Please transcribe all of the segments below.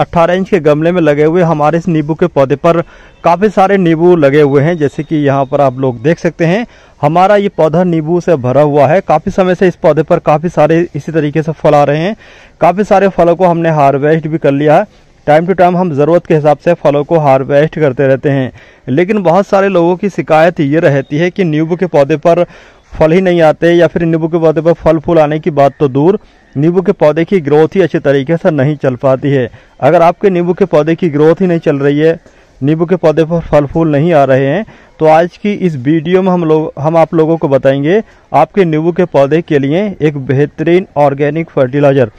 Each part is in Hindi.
18 इंच के गमले में लगे हुए हमारे इस नींबू के पौधे पर काफ़ी सारे नींबू लगे हुए हैं जैसे कि यहाँ पर आप लोग देख सकते हैं हमारा ये पौधा नींबू से भरा हुआ है काफ़ी समय से इस पौधे पर काफ़ी सारे इसी तरीके से फल आ रहे हैं काफ़ी सारे फलों को हमने हार्वेस्ट भी कर लिया है टाइम टू टाइम हम ज़रूरत के हिसाब से फलों को हार्वेस्ट करते रहते हैं लेकिन बहुत सारे लोगों की शिकायत ये रहती है कि नींबू के पौधे पर फल ही नहीं आते या फिर नींबू के पौधे पर फल फूल आने की बात तो दूर नींबू के पौधे की ग्रोथ ही अच्छे तरीके से नहीं चल पाती है अगर आपके नींबू के पौधे की ग्रोथ ही नहीं चल रही है नींबू के पौधे पर फल फूल नहीं आ रहे हैं तो आज की इस वीडियो में हम लोग हम आप लोगों को बताएंगे आपके नींबू के पौधे के लिए एक बेहतरीन ऑर्गेनिक फर्टिलाइजर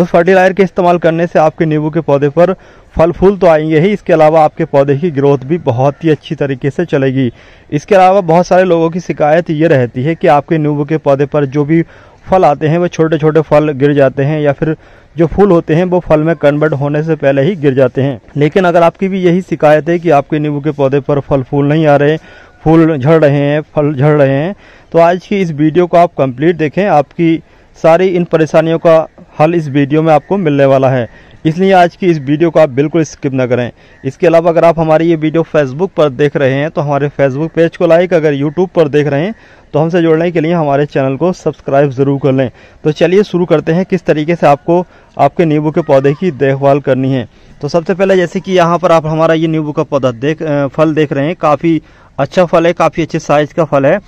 उस फर्टिलाइजर के इस्तेमाल करने से आपके नींबू के पौधे पर फल फूल तो आएंगे ही इसके अलावा आपके पौधे की ग्रोथ भी बहुत ही अच्छी तरीके से चलेगी इसके अलावा बहुत सारे लोगों की शिकायत ये रहती है कि आपके नींबू के पौधे पर जो भी फल आते हैं वो छोटे छोटे फल गिर जाते हैं या फिर जो फूल होते हैं वो फल में कन्वर्ट होने से पहले ही गिर जाते हैं लेकिन अगर आपकी भी यही शिकायत है कि आपके नींबू के पौधे पर फल फूल नहीं आ रहे फूल झड़ रहे हैं फल झड़ रहे हैं तो आज की इस वीडियो को आप कंप्लीट देखें आपकी सारी इन परेशानियों का हल इस वीडियो में आपको मिलने वाला है इसलिए आज की इस वीडियो को आप बिल्कुल स्किप ना करें इसके अलावा अगर आप हमारी ये वीडियो फेसबुक पर देख रहे हैं तो हमारे फेसबुक पेज को लाइक अगर यूट्यूब पर देख रहे हैं तो हमसे जुड़ने के लिए हमारे चैनल को सब्सक्राइब ज़रूर कर लें तो चलिए शुरू करते हैं किस तरीके से आपको आपके नींबू के पौधे की देखभाल करनी है तो सबसे पहले जैसे कि यहाँ पर आप हमारा ये नींबू का पौधा देख फल देख रहे हैं काफ़ी अच्छा फल है काफ़ी अच्छे साइज़ का फल है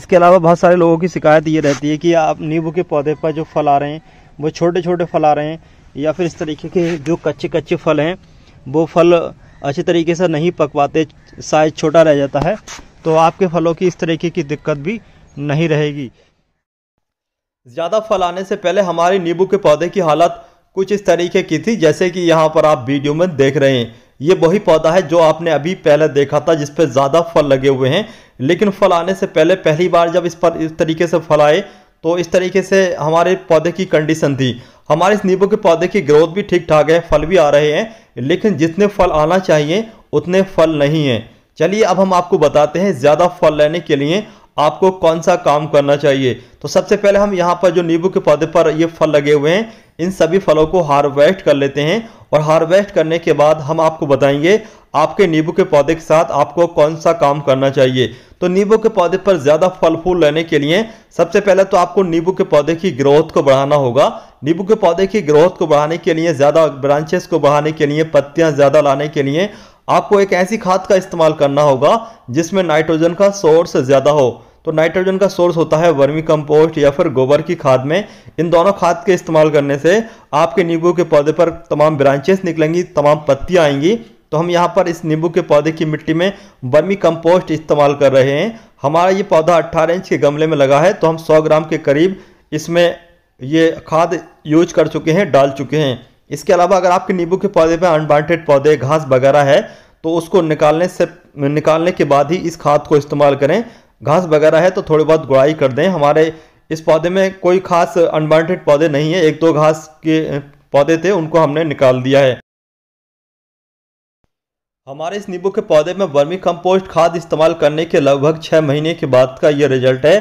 इसके अलावा बहुत सारे लोगों की शिकायत ये रहती है कि आप नींबू के पौधे पर जो फल आ रहे हैं वो छोटे छोटे फल आ रहे हैं या फिर इस तरीके के जो कच्चे कच्चे फल हैं वो फल अच्छे तरीके से नहीं पक पाते साइज छोटा रह जाता है तो आपके फलों की इस तरीके की दिक्कत भी नहीं रहेगी ज़्यादा फल आने से पहले हमारे नींबू के पौधे की हालत कुछ इस तरीके की थी जैसे कि यहाँ पर आप वीडियो में देख रहे हैं ये वही पौधा है जो आपने अभी पहले देखा था जिस पर ज़्यादा फल लगे हुए हैं लेकिन फल आने से पहले पहली बार जब इस पर इस तरीके से फल आए तो इस तरीके से हमारे पौधे की कंडीशन थी हमारे इस नींबू के पौधे की ग्रोथ भी ठीक ठाक है फल भी आ रहे हैं लेकिन जितने फल आना चाहिए उतने फल नहीं हैं चलिए अब हम आपको बताते हैं ज़्यादा फल लेने के लिए आपको कौन सा काम करना चाहिए तो सबसे पहले हम यहाँ पर जो नींबू के पौधे पर ये फल लगे हुए हैं इन सभी फलों को हार्वेस्ट कर लेते हैं और हार्वेस्ट करने के बाद हम आपको बताएंगे आपके नींबू के पौधे के साथ आपको कौन सा काम करना चाहिए तो नींबू के पौधे पर ज़्यादा फल फूल लेने के लिए सबसे पहले तो आपको नींबू के पौधे की ग्रोथ को बढ़ाना होगा नींबू के पौधे की ग्रोथ को बढ़ाने के लिए ज़्यादा ब्रांचेस को बढ़ाने के लिए पत्तियां ज़्यादा लाने के लिए आपको एक ऐसी खाद का इस्तेमाल करना होगा जिसमें नाइट्रोजन का सोर्स ज़्यादा हो तो नाइट्रोजन का सोर्स होता है वर्मी कंपोस्ट या फिर गोबर की खाद में इन दोनों खाद के इस्तेमाल करने से आपके नींबू के पौधे पर तमाम ब्रांचेस निकलेंगी तमाम पत्तियाँ आएंगी तो हम यहाँ पर इस नींबू के पौधे की मिट्टी में वर्मी कंपोस्ट इस्तेमाल कर रहे हैं हमारा ये पौधा 18 इंच के गमले में लगा है तो हम 100 ग्राम के करीब इसमें ये खाद यूज कर चुके हैं डाल चुके हैं इसके अलावा अगर आपके नींबू के पौधे पर अनवांटेड पौधे घास वगैरह है तो उसको निकालने से निकालने के बाद ही इस खाद को इस्तेमाल करें घास वगैरह है तो थोड़ी बहुत गुड़ाई कर दें हमारे इस पौधे में कोई खास अनवांटेड पौधे नहीं है एक दो घास के पौधे थे उनको हमने निकाल दिया है हमारे इस नींबू के पौधे में वर्मी कंपोस्ट खाद इस्तेमाल करने के लगभग छः महीने के बाद का ये रिजल्ट है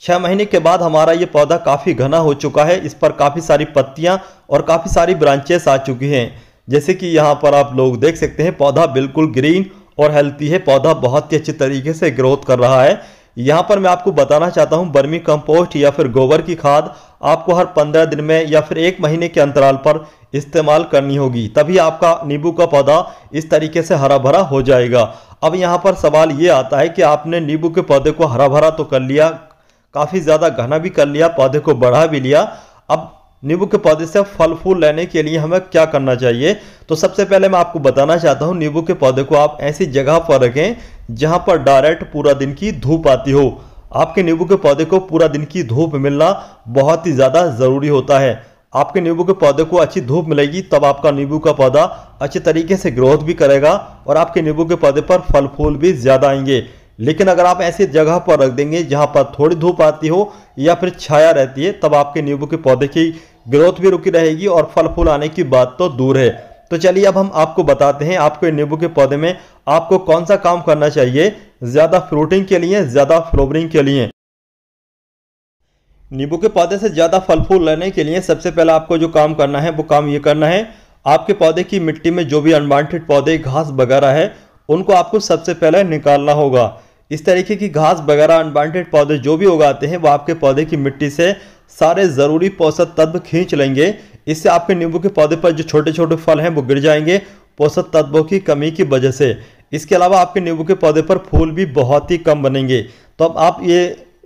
छः महीने के बाद हमारा ये पौधा काफ़ी घना हो चुका है इस पर काफ़ी सारी पत्तियाँ और काफ़ी सारी ब्रांचेस आ चुकी हैं जैसे कि यहाँ पर आप लोग देख सकते हैं पौधा बिल्कुल ग्रीन और हेल्थी है पौधा बहुत ही अच्छे तरीके से ग्रोथ कर रहा है यहाँ पर मैं आपको बताना चाहता हूँ बर्मी कंपोस्ट या फिर गोबर की खाद आपको हर पंद्रह दिन में या फिर एक महीने के अंतराल पर इस्तेमाल करनी होगी तभी आपका नींबू का पौधा इस तरीके से हरा भरा हो जाएगा अब यहाँ पर सवाल ये आता है कि आपने नींबू के पौधे को हरा भरा तो कर लिया काफ़ी ज़्यादा घना भी कर लिया पौधे को बढ़ा भी लिया अब नींबू के पौधे से फल फूल लेने के लिए हमें क्या करना चाहिए तो सबसे पहले मैं आपको बताना चाहता हूँ नींबू के पौधे को आप ऐसी जगह पर रखें जहाँ पर डायरेक्ट पूरा दिन की धूप आती हो आपके नींबू के पौधे को पूरा दिन की धूप मिलना बहुत ही ज़्यादा ज़रूरी होता है आपके नींबू के पौधे को अच्छी धूप मिलेगी तब आपका नींबू का पौधा अच्छे तरीके से ग्रोथ भी करेगा और आपके नींबू के पौधे पर फल फूल भी ज़्यादा आएंगे लेकिन अगर आप ऐसी जगह पर रख देंगे जहाँ पर थोड़ी धूप आती हो या फिर छाया रहती है तब आपके नींबू के पौधे की ग्रोथ भी रुकी रहेगी और फल फूल आने की बात तो दूर है तो चलिए अब हम आपको बताते हैं आपको नींबू के पौधे में आपको कौन सा काम करना चाहिए ज़्यादा फ्रूटिंग के लिए ज़्यादा फ्लोवरिंग के लिए नींबू के पौधे से ज़्यादा फल फूल लेने के लिए सबसे पहले आपको जो काम करना है वो काम ये करना है आपके पौधे की मिट्टी में जो भी अनवांटेड पौधे घास वगैरह है उनको आपको सबसे पहले निकालना होगा इस तरीके की घास वगैरह अनवांटेड पौधे जो भी उगाते हैं वो आपके पौधे की मिट्टी से सारे ज़रूरी पोषक तत्व खींच लेंगे इससे आपके नींबू के पौधे पर जो छोटे छोटे फल हैं वो गिर जाएंगे पोषक तत्वों की कमी की वजह से इसके अलावा आपके नींबू के पौधे पर फूल भी बहुत ही कम बनेंगे तो अब आप ये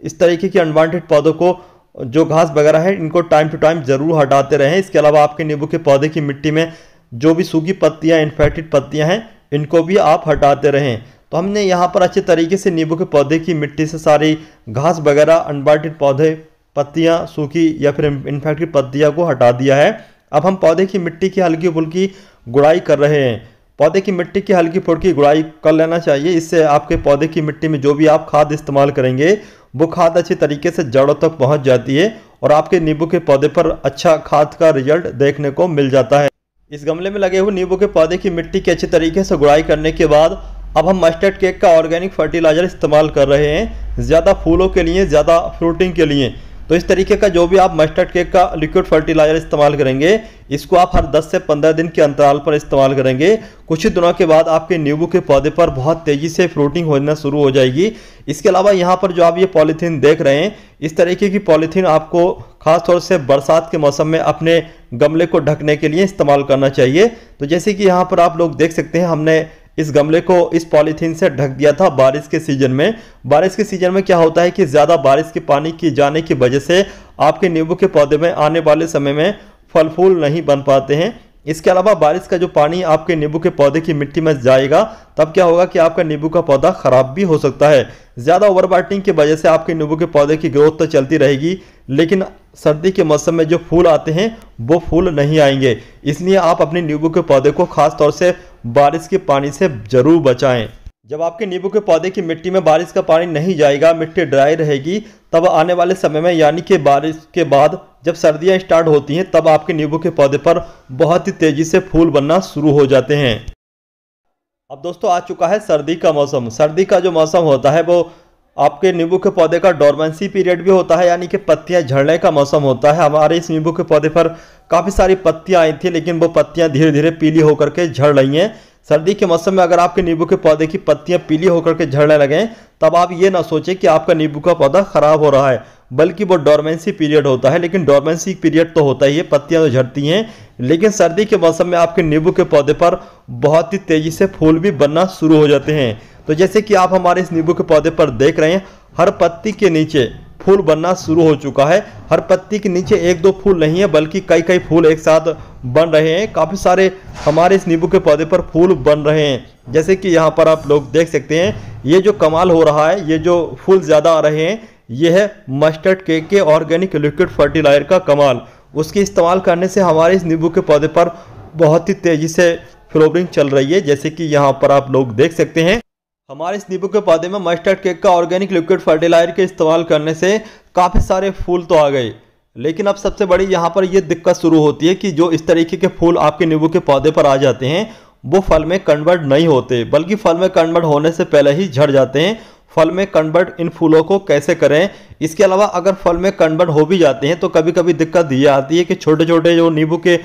इस तरीके के अनवांटेड पौधों को जो घास वगैरह है इनको टाइम टू टाइम ज़रूर हटाते रहें इसके अलावा आपके नींबू के पौधे की मिट्टी में जो भी सूखी पत्तियाँ इन्फेक्टेड पत्तियाँ हैं इनको भी आप हटाते रहें तो हमने यहाँ पर अच्छे तरीके से नींबू के पौधे की मिट्टी से सारी घास वगैरह अनवांटेड पौधे पत्तियाँ सूखी या फिर इनफैक्ट पत्तियाँ को हटा दिया है अब हम पौधे की मिट्टी की हल्की फुल्की गुड़ाई कर रहे हैं पौधे की मिट्टी की हल्की फुल्की गुड़ाई कर लेना चाहिए इससे आपके पौधे की मिट्टी में जो भी आप खाद इस्तेमाल करेंगे वो खाद अच्छे तरीके से जड़ों तक पहुंच जाती है और आपके नींबू के पौधे पर अच्छा खाद का रिजल्ट देखने को मिल जाता है इस गमले में लगे हुए नींबू के पौधे की मिट्टी की अच्छी तरीके से गुड़ाई करने के बाद अब हम मस्टर्ड केक का ऑर्गेनिक फर्टिलाइजर इस्तेमाल कर रहे हैं ज़्यादा फूलों के लिए ज़्यादा फ्रूटिंग के लिए तो इस तरीके का जो भी आप मस्टर्ड केक का लिक्विड फर्टिलाइजर इस्तेमाल करेंगे इसको आप हर 10 से 15 दिन के अंतराल पर इस्तेमाल करेंगे कुछ ही दिनों के बाद आपके नींबू के पौधे पर बहुत तेज़ी से फ्रूटिंग होना शुरू हो जाएगी इसके अलावा यहाँ पर जो आप ये पॉलीथीन देख रहे हैं इस तरीके की पॉलीथीन आपको खासतौर से बरसात के मौसम में अपने गमले को ढकने के लिए इस्तेमाल करना चाहिए तो जैसे कि यहाँ पर आप लोग देख सकते हैं हमने इस गमले को इस पॉलीथीन से ढक दिया था बारिश के सीजन में बारिश के सीजन में क्या होता है कि ज़्यादा बारिश के पानी की जाने की वजह से आपके नींबू के पौधे में आने वाले समय में फल फूल नहीं बन पाते हैं इसके अलावा बारिश का जो पानी आपके नींबू के पौधे की मिट्टी में जाएगा तब क्या होगा कि आपका नींबू का पौधा खराब भी हो सकता है ज़्यादा ओवर वाटरिंग की वजह से आपके नींबू के पौधे की ग्रोथ तो चलती रहेगी लेकिन सर्दी के मौसम में जो फूल आते हैं वो फूल नहीं आएंगे इसलिए आप अपने नींबू के पौधे को खास तौर से बारिश के पानी से ज़रूर बचाएं जब आपके नींबू के पौधे की मिट्टी में बारिश का पानी नहीं जाएगा मिट्टी ड्राई रहेगी तब आने वाले समय में यानी कि बारिश के बाद जब सर्दियां स्टार्ट होती हैं तब आपके नींबू के पौधे पर बहुत ही तेज़ी से फूल बनना शुरू हो जाते हैं अब दोस्तों आ चुका है सर्दी का मौसम सर्दी का जो मौसम होता है वो आपके नींबू के पौधे का डोरमेंसी पीरियड भी होता है यानी कि पत्तियां झड़ने का मौसम होता है हमारे इस नींबू के पौधे पर काफ़ी सारी पत्तियां आई थी लेकिन वो पत्तियां धीरे धीरे पीली होकर के झड़ रही हैं सर्दी के मौसम में अगर आपके नींबू के पौधे की पत्तियां पीली होकर के झड़ने लगें तब आप ये ना सोचें कि आपका नींबू का पौधा खराब हो रहा है बल्कि वो डोरमेंसी पीरियड होता है लेकिन डोरमेंसी पीरियड तो होता ही है पत्तियां तो झड़ती हैं लेकिन सर्दी के मौसम में आपके नींबू के पौधे पर बहुत ही तेज़ी से फूल भी बनना शुरू हो जाते हैं तो जैसे कि आप हमारे इस नींबू के पौधे पर देख रहे हैं हर पत्ती के नीचे फूल बनना शुरू हो चुका है हर पत्ती के नीचे एक दो फूल नहीं है बल्कि कई कई फूल एक साथ बन रहे हैं काफ़ी सारे हमारे इस नींबू के पौधे पर फूल बन रहे हैं जैसे कि यहाँ पर आप लोग देख सकते हैं ये जो कमाल हो रहा है ये जो फूल ज़्यादा आ रहे हैं ये है मस्टर्ड केक के ऑर्गेनिक लिक्विड फर्टिलाइजर का कमाल उसके इस्तेमाल करने से हमारे इस नींबू के पौधे पर बहुत ही तेज़ी से फ्लोरिंग चल रही है जैसे कि यहाँ पर आप लोग देख सकते हैं हमारे इस नींबू के पौधे में मस्टर्ड केक का ऑर्गेनिक लिक्विड फर्टिलाइजर के इस्तेमाल करने से काफ़ी सारे फूल तो आ गए लेकिन अब सबसे बड़ी यहाँ पर यह दिक्कत शुरू होती है कि जो इस तरीके के फूल आपके नींबू के पौधे पर आ जाते हैं वो फल में कन्वर्ट नहीं होते बल्कि फल में कन्वर्ट होने से पहले ही झड़ जाते हैं फल में कन्वर्ट इन फूलों को कैसे करें इसके अलावा अगर फल में कन्वर्ट हो भी जाते हैं तो कभी कभी दिक्कत ये आती है कि छोटे छोटे जो नींबू के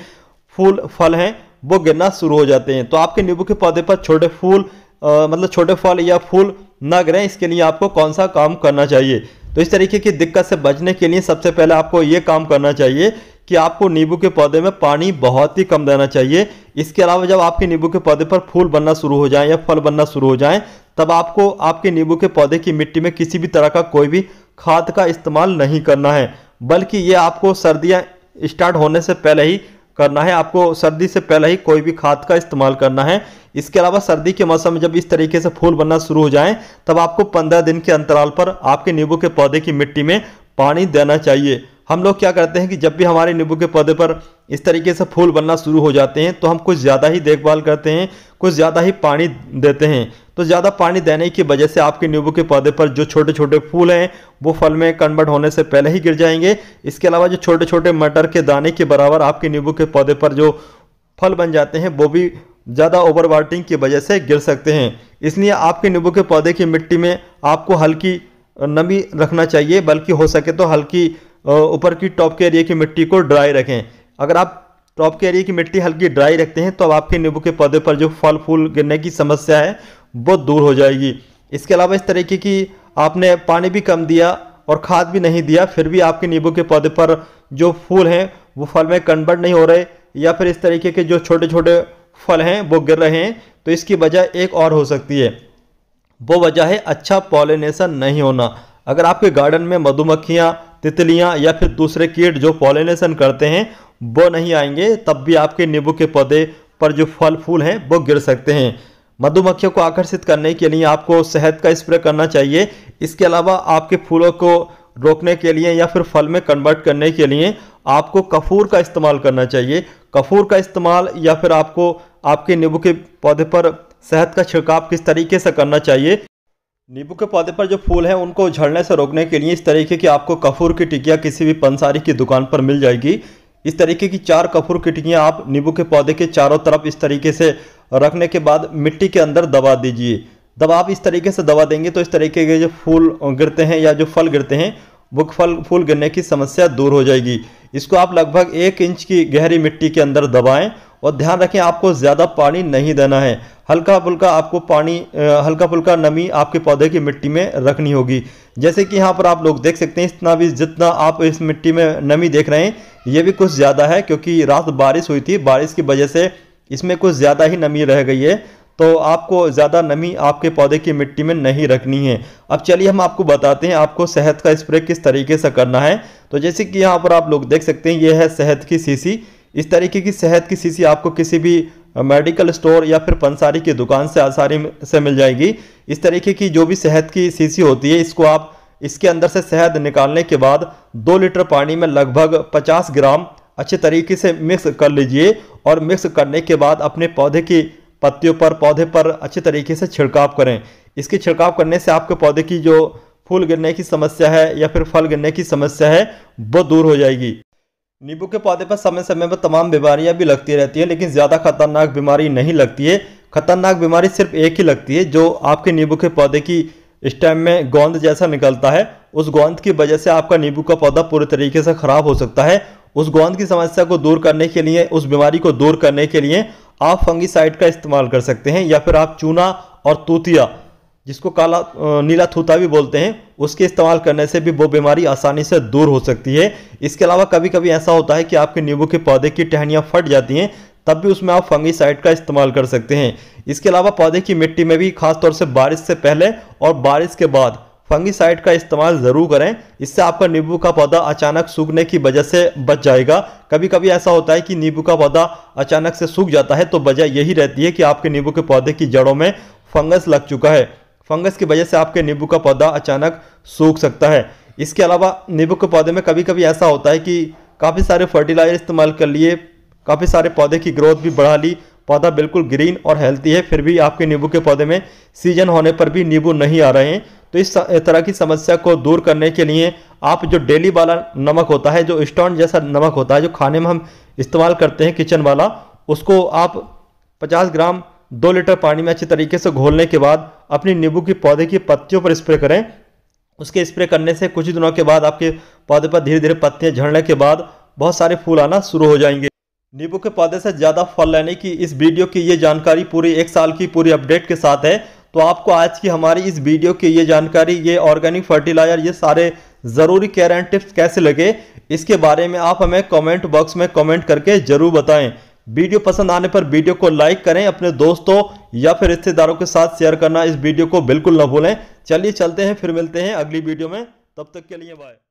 फूल फल हैं वो गिरना शुरू हो जाते हैं तो आपके नींबू के पौधे पर छोटे फूल मतलब छोटे फल या फूल ना गिरें इसके लिए आपको कौन सा काम करना चाहिए तो इस तरीके की दिक्कत से बचने के लिए सबसे पहले आपको ये काम करना चाहिए कि आपको नींबू के पौधे में पानी बहुत ही कम देना चाहिए इसके अलावा जब आपके नींबू के पौधे पर फूल बनना शुरू हो जाए या फल बनना शुरू हो जाए तब आपको आपके नींबू के पौधे की मिट्टी में किसी भी तरह का कोई भी खाद का इस्तेमाल नहीं करना है बल्कि ये आपको सर्दियाँ स्टार्ट होने से पहले ही करना है आपको सर्दी से पहले ही कोई भी खाद का इस्तेमाल करना है इसके अलावा सर्दी के मौसम में जब इस तरीके से फूल बनना शुरू हो जाए तब आपको 15 दिन के अंतराल पर आपके नींबू के पौधे की मिट्टी में पानी देना चाहिए हम लोग क्या करते हैं कि जब भी हमारे नींबू के पौधे पर इस तरीके से फूल बनना शुरू हो जाते हैं तो हम कुछ ज़्यादा ही देखभाल करते हैं कुछ ज़्यादा ही पानी देते हैं तो ज़्यादा पानी देने की वजह से आपके नींबू के पौधे पर जो छोटे छोटे फूल हैं वो फल में कन्वर्ट होने से पहले ही गिर जाएंगे इसके अलावा जो छोटे छोटे मटर के दाने के बराबर आपके नींबू के पौधे पर जो फल बन जाते हैं वो भी ज़्यादा ओवर वाटिंग की वजह से गिर सकते हैं इसलिए आपके नींबू के पौधे की मिट्टी में आपको हल्की नमी रखना चाहिए बल्कि हो सके तो हल्की ऊपर की टॉप के एरिया की मिट्टी को ड्राई रखें अगर आप टॉप के एरिया की मिट्टी हल्की ड्राई रखते हैं तो आपके नींबू के पौधे पर जो फल फूल गिरने की समस्या है वो दूर हो जाएगी इसके अलावा इस तरीके की आपने पानी भी कम दिया और खाद भी नहीं दिया फिर भी आपके नींबू के पौधे पर जो फूल हैं वो फल में कन्वर्ट नहीं हो रहे या फिर इस तरीके के जो छोटे छोटे फल हैं वो गिर रहे हैं तो इसकी वजह एक और हो सकती है वो वजह है अच्छा पॉलिनेशन नहीं होना अगर आपके गार्डन में मधुमक्खियाँ तितलियां या फिर दूसरे कीट जो पॉलिनेशन करते हैं वो नहीं आएंगे तब भी आपके नींबू के पौधे पर जो फल फूल हैं वो गिर सकते हैं मधुमक्खियों को आकर्षित करने के लिए आपको शहद का स्प्रे करना चाहिए इसके अलावा आपके फूलों को रोकने के लिए या फिर फल में कन्वर्ट करने के लिए आपको कफूर का इस्तेमाल करना चाहिए कफूर का इस्तेमाल या फिर आपको आपके नींबू के पौधे पर शहद का छिड़काव किस तरीके से करना चाहिए नींबू के पौधे पर जो फूल हैं उनको झड़ने से रोकने के लिए इस तरीके की आपको कफूर की टिकिया किसी भी पंसारी की दुकान पर मिल जाएगी इस तरीके की चार कफूर की टिकियाँ आप नींबू के पौधे के चारों तरफ इस तरीके से रखने के बाद मिट्टी के अंदर दबा दीजिए जब आप इस तरीके से दबा देंगे तो इस तरीके के जो फूल गिरते हैं या जो फल गिरते हैं वो फल फूल गिरने की समस्या दूर हो जाएगी इसको आप लगभग एक इंच की गहरी मिट्टी के अंदर दबाएं और ध्यान रखें आपको ज़्यादा पानी नहीं देना है हल्का फुल्का आपको पानी हल्का फुल्का नमी आपके पौधे की मिट्टी में रखनी होगी जैसे कि यहाँ पर आप लोग देख सकते हैं इतना भी जितना आप इस मिट्टी में नमी देख रहे हैं ये भी कुछ ज़्यादा है क्योंकि रात बारिश हुई थी बारिश की वजह से इसमें कुछ ज़्यादा ही नमी रह गई है तो आपको ज़्यादा नमी आपके पौधे की मिट्टी में नहीं रखनी है अब चलिए हम आपको बताते हैं आपको शहद का स्प्रे किस तरीके से करना है तो जैसे कि यहाँ पर आप लोग देख सकते हैं ये है शहद की सीसी इस तरीके की शहद की शीशी आपको किसी भी मेडिकल स्टोर या फिर पंसारी की दुकान से आसानी से मिल जाएगी इस तरीके की जो भी शहद की शीशी होती है इसको आप इसके अंदर से शहद निकालने के बाद दो लीटर पानी में लगभग पचास ग्राम अच्छे तरीके से मिक्स कर लीजिए और मिक्स करने के बाद अपने पौधे की पत्तियों पर पौधे पर अच्छे तरीके से छिड़काव करें इसके छिड़काव करने से आपके पौधे की जो फूल गिरने की समस्या है या फिर फल गिरने की समस्या है वो दूर हो जाएगी नींबू के पौधे पर समय समय पर तमाम बीमारियां भी लगती रहती हैं लेकिन ज़्यादा खतरनाक बीमारी नहीं लगती है खतरनाक बीमारी सिर्फ एक ही लगती है जो आपके नींबू के पौधे की टाइम में गोंद जैसा निकलता है उस गोंद की वजह से आपका नींबू का पौधा पूरे तरीके से ख़राब हो सकता है उस गोंद की समस्या को दूर करने के लिए उस बीमारी को दूर करने के लिए आप फंगीसाइड का इस्तेमाल कर सकते हैं या फिर आप चूना और तूतिया जिसको काला नीला थूता भी बोलते हैं उसके इस्तेमाल करने से भी वो बीमारी आसानी से दूर हो सकती है इसके अलावा कभी कभी ऐसा होता है कि आपके नींबू के पौधे की टहनियाँ फट जाती हैं तब भी उसमें आप फंगीसाइड का इस्तेमाल कर सकते हैं इसके अलावा पौधे की मिट्टी में भी खासतौर से बारिश से पहले और बारिश के बाद फंगीसाइड का इस्तेमाल ज़रूर करें इससे आपका नींबू का पौधा अचानक सूखने की वजह से बच जाएगा कभी कभी ऐसा होता है कि नींबू का पौधा अचानक से सूख जाता है तो वजह यही रहती है कि आपके नींबू के पौधे की जड़ों में फंगस लग चुका है फंगस की वजह से आपके नींबू का पौधा अचानक सूख सकता है इसके अलावा नींबू के पौधे में कभी कभी ऐसा होता है कि काफ़ी सारे फर्टिलाइजर इस्तेमाल कर लिए काफ़ी सारे पौधे की ग्रोथ भी बढ़ा ली पौधा बिल्कुल ग्रीन और हेल्थी है फिर भी आपके नींबू के पौधे में सीजन होने पर भी नींबू नहीं आ रहे हैं तो इस तरह की समस्या को दूर करने के लिए आप जो डेली वाला नमक होता है जो स्टॉन्ट जैसा नमक होता है जो खाने में हम इस्तेमाल करते हैं किचन वाला उसको आप 50 ग्राम दो लीटर पानी में अच्छी तरीके से घोलने के बाद अपनी नींबू के पौधे की पत्तियों पर स्प्रे करें उसके स्प्रे करने से कुछ ही दिनों के बाद आपके पौधे पर धीरे धीरे पत्तियाँ झड़ने के बाद बहुत सारे फूल आना शुरू हो जाएंगे नींबू के पौधे से ज़्यादा फल लेने की इस वीडियो की ये जानकारी पूरी एक साल की पूरी अपडेट के साथ है तो आपको आज की हमारी इस वीडियो की ये जानकारी ये ऑर्गेनिक फर्टिलाइजर ये सारे ज़रूरी केयर एंड टिप्स कैसे लगे इसके बारे में आप हमें कमेंट बॉक्स में कमेंट करके ज़रूर बताएं वीडियो पसंद आने पर वीडियो को लाइक करें अपने दोस्तों या फिर रिश्तेदारों के साथ शेयर करना इस वीडियो को बिल्कुल ना भूलें चलिए चलते हैं फिर मिलते हैं अगली वीडियो में तब तक के लिए बाय